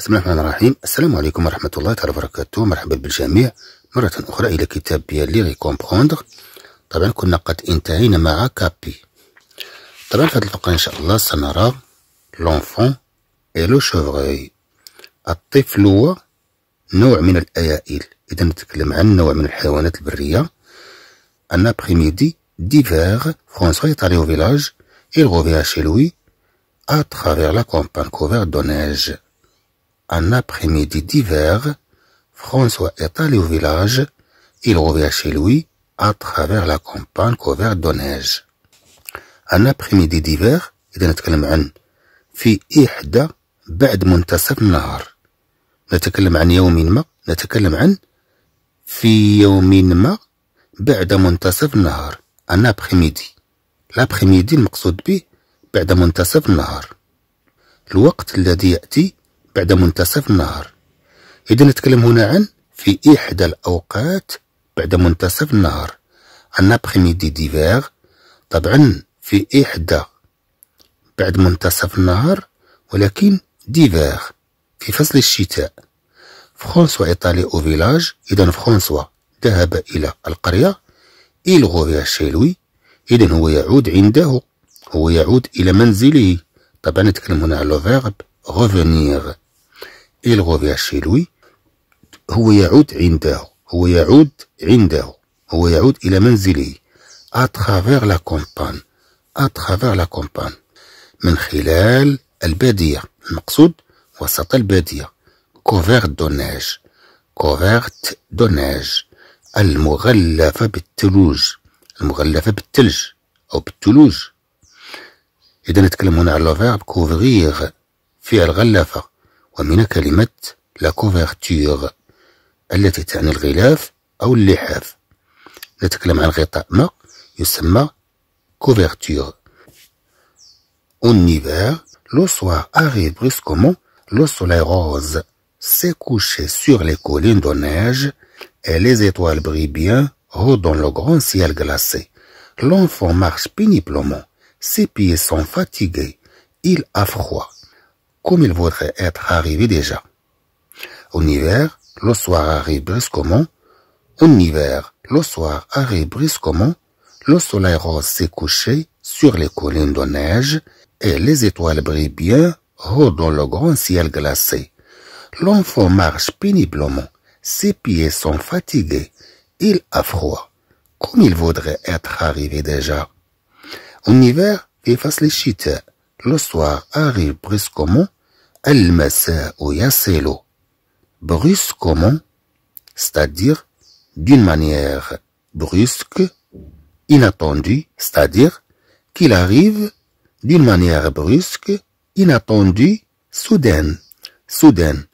بسم الله الرحمن الرحيم السلام عليكم ورحمة الله تعالى وبركاته مرحبا بالجميع مرة أخرى إلى كتاب لي كومبخوندر طبعا كنا قد انتهينا مع كابي طبعا في هذا الفقرة إن شاء الله سنرى لونفون إي لو شوفغي الطفل هو نوع من الأيائل إذا نتكلم عن نوع من الحيوانات البرية أن أبخيميدي ديفيغ فرونسوا يطالي فيلاج village il شي لوي أتخافيغ لا كومبان كوفيغ دو نيج un après-midi d'hiver, François est allé au village, il revient chez lui à travers la campagne couverte de neige. Un après-midi d'hiver, إذا نتكلم عن في إحدى بعد منتصف النهار نتكلم عن يوم ما نتكلم عن في يوم ما بعد منتصف النهار ان ابخيميدي لابخيميدي المقصود به بعد منتصف النهار الوقت الذي يأتي بعد منتصف النهار إذا نتكلم هنا عن في إحدى الأوقات بعد منتصف النهار أن أبخميدي ديفير طبعا في إحدى بعد منتصف النهار ولكن ديفير في فصل الشتاء فرانسوا إيطالي أو فيلاج إذا فرانسوا ذهب إلى القرية إل غوفيا شي لوي إذا هو يعود عنده هو يعود إلى منزله طبعا نتكلم هنا على لو فيرب revenir. Il revient chez lui. هو يعود عنده هو يعود عنده هو يعود إلى منزله à travers la campagne à travers la campagne من خلال البادية المقصود وسط البادية couvert de neige couvert de neige المغلفة بالثلوج المغلفة بالثلج أو بالثلوج إذا نتكلم هنا على verbe couvrir la couverture. En hiver, le soir arrive brusquement, le soleil rose s'est couché sur les collines de neige et les étoiles brillent bien haut dans le grand ciel glacé. L'enfant marche péniblement, ses pieds sont fatigués, il a froid comme il voudrait être arrivé déjà. En hiver, le soir arrive brusquement. En hiver, le soir arrive brusquement. Le soleil rose s'est couché sur les collines de neige et les étoiles brillent bien haut dans le grand ciel glacé. L'enfant marche péniblement. Ses pieds sont fatigués. Il a froid, comme il voudrait être arrivé déjà. En hiver, les le soir arrive brusquement, sert au Yasselo. Brusquement, c'est-à-dire d'une manière brusque, inattendue, c'est-à-dire qu'il arrive d'une manière brusque, inattendue, soudaine, soudaine.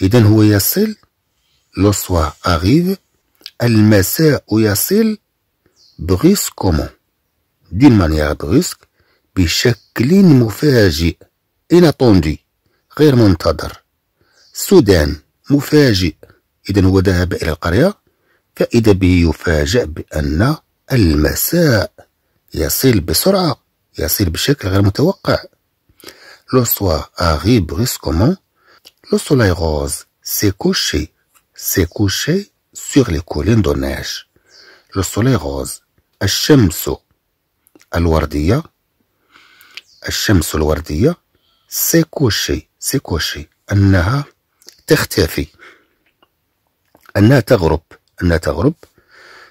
dans le Yassel, le soir arrive au Yassel brusquement d'une manière brusque بشكل مفاجئ إنطونجي غير منتظر السودان مفاجئ إذا هو ذهب إلى القرية فإذا به يفاجأ بأن المساء يصل بسرعة يصل بشكل غير متوقع لو سوا أغي بريسكومون لو سولاي غوز سي كوشي سي كوشي سيغ لي كولين دو neige. لو سولاي غوز الشمس الوردية الشمس الوردية سيكوشي سيكوشي أنها تختفي أنها تغرب أنها تغرب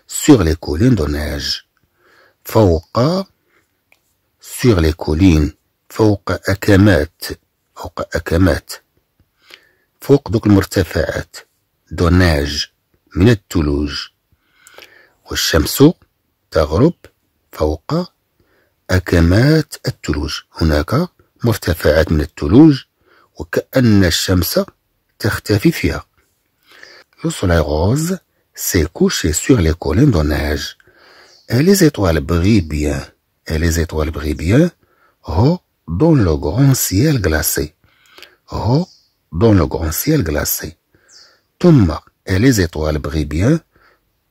سور لي كولين دو ناج فوق سور لي كولين فوق أكمات فوق أكمات فوق دوك المرتفعات دو ناج من الثلوج والشمس تغرب فوق Le soleil rose s'est couché sur les collines de neige. Et les étoiles brillent bien. Et les étoiles brillent bien. Oh, dans le grand ciel glacé. Oh, dans le grand ciel glacé. ثم et les étoiles brillent bien.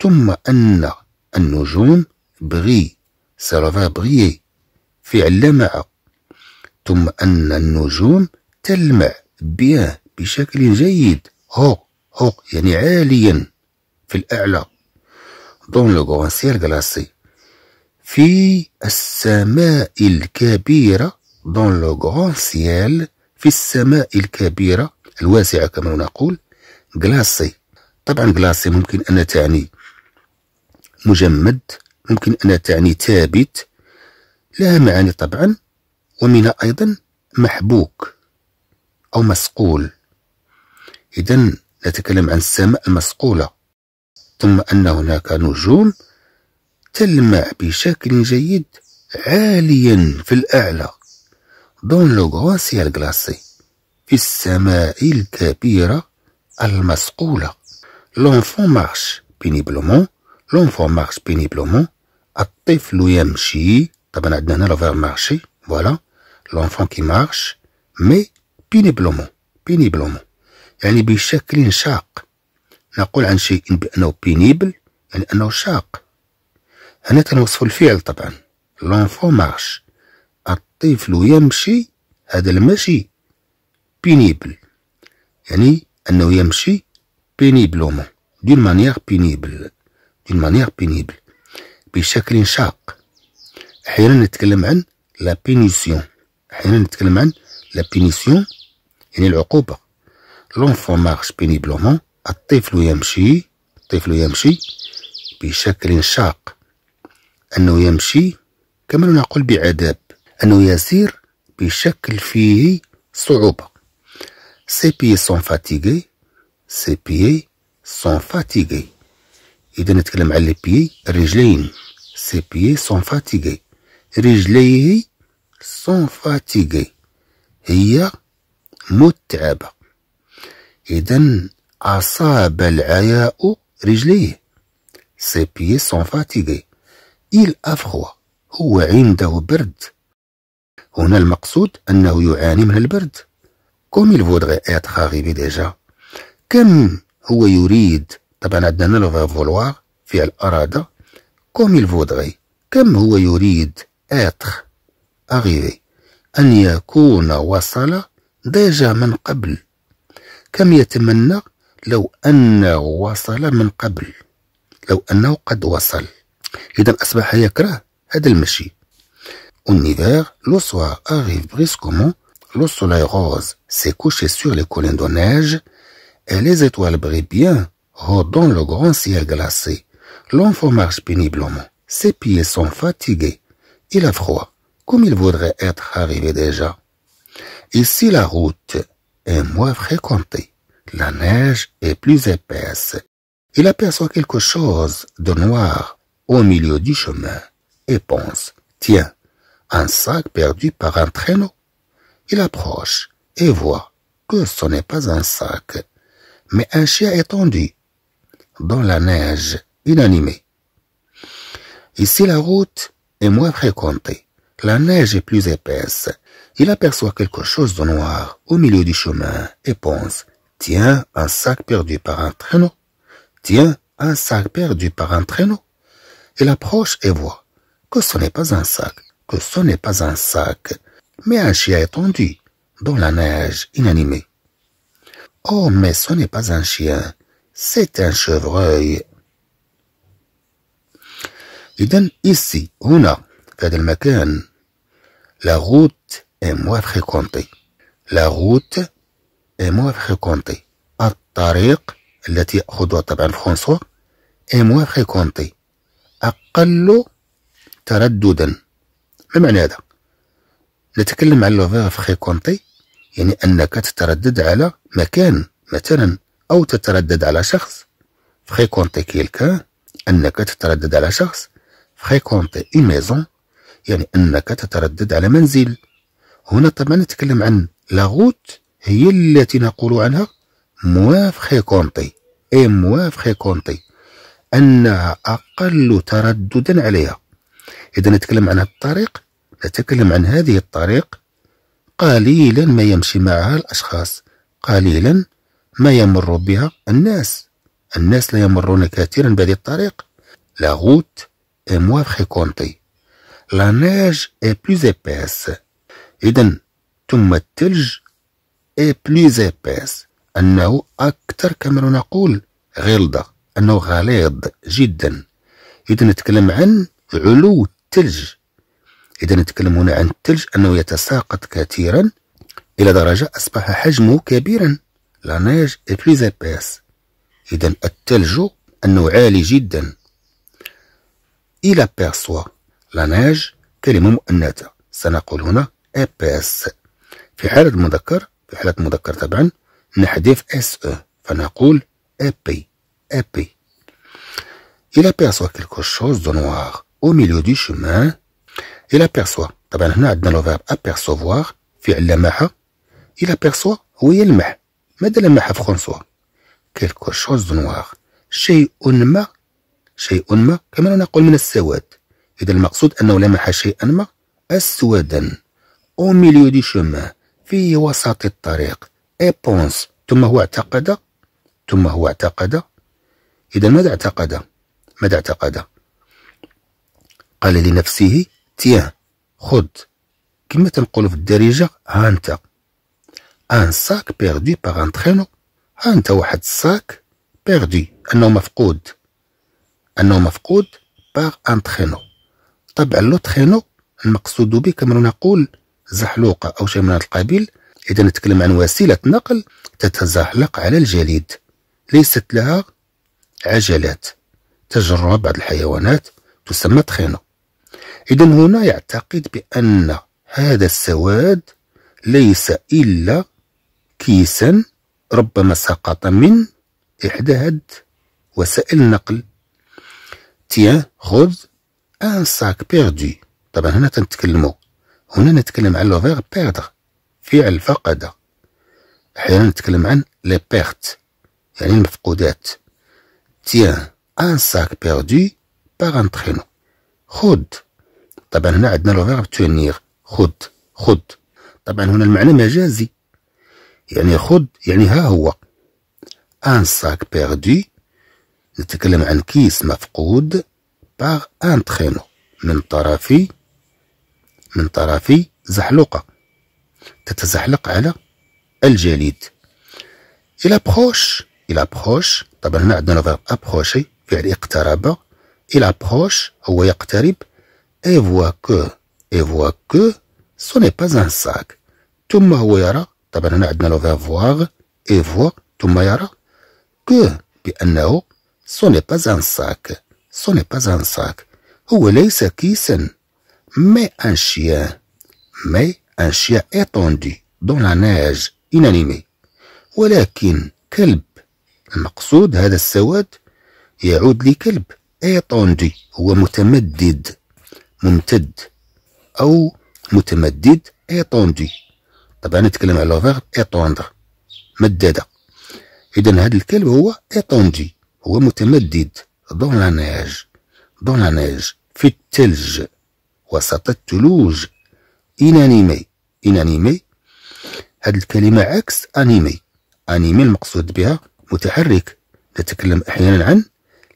ثم أن النجوم brille. Ça va briller. في لمع ثم أن النجوم تلمع بها بشكل جيد هوق هوق يعني عاليا في الأعلى دون لو غلاسي في السماء الكبيرة دون لو في السماء الكبيرة الواسعة كما نقول غلاسي طبعا غلاسي ممكن أن تعني مجمد ممكن أن تعني ثابت لها معاني طبعا ومنها أيضا محبوك أو مسقول إذا نتكلم عن السماء المسقولة ثم أن هناك نجوم تلمع بشكل جيد عاليا في الأعلى دون لوغواسيا غواسي في السماء الكبيرة المسقولة لونفون مارش بينيبلومون لونفون مارش بينيبلومون الطفل يمشي طبعا عندنا هنا لافير مارشي فوالا لونفون كي مارش مي بينيبلومون بينيبلومون يعني بشكل شاق نقول عن شيء بأنه بينيبل يعني أنه شاق هنا تنوصف الفعل طبعا لونفون مارش الطفل يمشي هذا المشي بينيبل يعني أنه يمشي بينيبلومون دون مانيير بينيبل دون مانيير بينيبل بشكل شاق احيانا نتكلم عن لا بينيسيون احيانا نتكلم عن لا بينيسيون يعني العقوبه لونفون مارش بينيبلومون الطفل يمشي الطفل يمشي بشكل شاق انه يمشي كما نقول بعذاب انه يسير بشكل فيه صعوبه سي بي سون فاتيغي سي بي سون فاتيغي اذا نتكلم على لي بي الرجلين سي بي سون فاتيغي رجليه سون فاتيغي هي متعبة إذن أصاب العياء رجليه سي بيي سون فاتيغي إل أفخوا هو عنده برد هنا المقصود أنه يعاني من البرد كوم إل فودغي être arrivé ديجا كم هو يريد طبعا عندنا لو فولوار فعل أراد كوم إل فودغي كم هو يريد être arrivé, أن يكون وصل ديجا من قبل، كم يتمنى لو أنه وصل من قبل، لو أنه قد وصل، إذا أصبح يكره هذا المشي، أونيفير لو سوار أغيف بريسكومون، لو سولاي غوز سي كوشي سور لي كولين دو نيج، إي لي زيتوال بغي بيان هودون لو غران سيال كلاسي لونفو مارش بينيبلومون، سي بيي سون فاتيغي. Il a froid, comme il voudrait être arrivé déjà. Ici, la route est moins fréquentée, la neige est plus épaisse. Il aperçoit quelque chose de noir au milieu du chemin et pense, tiens, un sac perdu par un traîneau. Il approche et voit que ce n'est pas un sac, mais un chien étendu dans la neige, inanimée. Ici la route moins fréquentée. La neige est plus épaisse. Il aperçoit quelque chose de noir au milieu du chemin et pense Tiens, un sac perdu par un traîneau. Tiens, un sac perdu par un traîneau. Il approche et voit que ce n'est pas un sac, que ce n'est pas un sac, mais un chien étendu dans la neige inanimée. Oh, mais ce n'est pas un chien, c'est un chevreuil إذا إيسي هنا في هذا المكان لا غوت إي moins fréquentée لا غوت إي moins fréquentée الطريق التي يأخذها طبعا فرانسوا إي moins fréquentée أقل ترددا ما معنى هذا نتكلم عن لوفير فريكونتي يعني انك تتردد على مكان مثلا او تتردد على شخص فريكونتي كيلكان انك تتردد على شخص فخيكونتي اي ميزون يعني انك تتردد على منزل هنا طبعا نتكلم عن غوت هي التي نقول عنها موا فريكونتي اي موا فريكونتي انها اقل ترددا عليها اذا نتكلم عن الطريق نتكلم عن هذه الطريق قليلا ما يمشي معها الاشخاص قليلا ما يمر بها الناس الناس لا يمرون كثيرا بهذه الطريق لا غوت est moins fréquentée la neige est plus épaisse إذا ثم الثلج est plus épaisse أنه أكثر كما نقول غلظة أنه غليظ جدا إذا نتكلم عن علو الثلج إذا نتكلم هنا عن الثلج أنه يتساقط كثيرا إلى درجة أصبح حجمه كبيرا لا نيج est plus épaisse إذا الثلج أنه عالي جدا il aperçoit la neige كلمة مؤنثة سنقول هنا إبس في حالة المذكر في حالة المذكر طبعا نحذف اس او فنقول إبي إبي Il aperçoit quelque chose de noir au milieu du chemin. Il aperçoit طبعا هنا عندنا لو فيرب ابيرسوفوار فعل لمح il aperçoit هو يلمح ماذا لمح quelque chose de noir شيء ما شيء ما كما نقول من السواد إذا المقصود أنه لمح شيئا ما أسودا أو ميليو دي شومان في وسط الطريق اي بونس ثم هو اعتقد ثم هو اعتقد إذا ماذا اعتقد؟ ماذا اعتقد؟ قال لنفسه تيان خذ كما تنقولوا في الدارجة ها أنت ان ساك بيردي باغ ان ترينو ها أنت واحد الساك بيردي أنه مفقود أنه مفقود باغ أن تخينو طبعا لو تخينو المقصود به كما نقول زحلوقة أو شيء من هذا القبيل إذا نتكلم عن وسيلة نقل تتزحلق على الجليد ليست لها عجلات تجرها بعض الحيوانات تسمى تخينو إذا هنا يعتقد بأن هذا السواد ليس إلا كيسا ربما سقط من إحدى هاد وسائل النقل تيان خذ ان ساك بيردي طبعا هنا تنتكلمو هنا نتكلم على لو فيغ بيردغ فعل فقد احيانا نتكلم عن لي بيرت يعني المفقودات تيان ان ساك بيردي باغ ان تخينو خذ طبعا هنا عندنا لو فيغ تونيغ خذ خذ طبعا هنا المعنى مجازي يعني خذ يعني ها هو ان ساك بيردي نتكلم عن كيس مفقود باغ ان تخينو من طرفي من طرفي زحلقة تتزحلق على الجليد إلى بخوش إلى بخوش طبعا هنا عندنا فيرب أبخوشي فعل اقترب إلى بخوش هو يقترب إي فوا كو فوا كو سو ني با ان ساك ثم هو يرى طبعا هنا عندنا لو فيرب فواغ فوا ثم يرى كو بأنه سوني باز ان ساك سوني باز ان ساك هو ليس كيسا مي ان شيا مي ان شيا اتوندي دون لا ناج انانيمي ولكن كلب المقصود هذا السواد يعود لكلب اتوندي هو متمدد ممتد او متمدد اتوندي طبعا نتكلم على فيرب اتوندر مدادة اذا هذا الكلب هو اتوندي هو متمدد دون لا نيج دون لا نيج في الثلج وسط الثلوج انانيمي انانيمي هاد الكلمة عكس انيمي انيمي المقصود بها متحرك نتكلم احيانا عن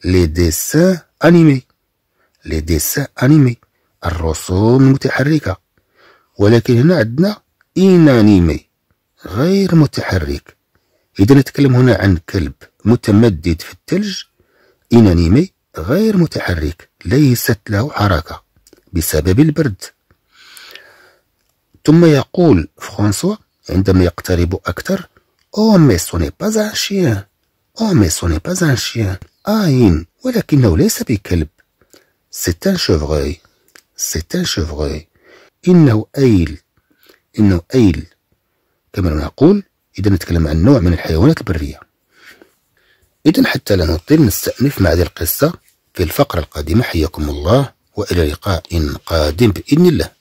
لي ديسان انيمي لي ديسان انيمي الرسوم المتحركة ولكن هنا عندنا انانيمي غير متحرك إذا نتكلم هنا عن كلب متمدد في الثلج إنانيمي غير متحرك ليست له حركة بسبب البرد ثم يقول فرانسوا عندما يقترب أكثر أو مي سوني باز ان شيان أو مي سوني باز ان شيان آين ولكنه ليس بكلب سيت ان شوفغوي سيت ان شوفغوي إنه أيل إنه أيل كما نقول إذا نتكلم عن نوع من الحيوانات البرية إذا حتى لا نطيل نستأنف مع هذه القصة في الفقرة القادمة حياكم الله وإلى لقاء قادم بإذن الله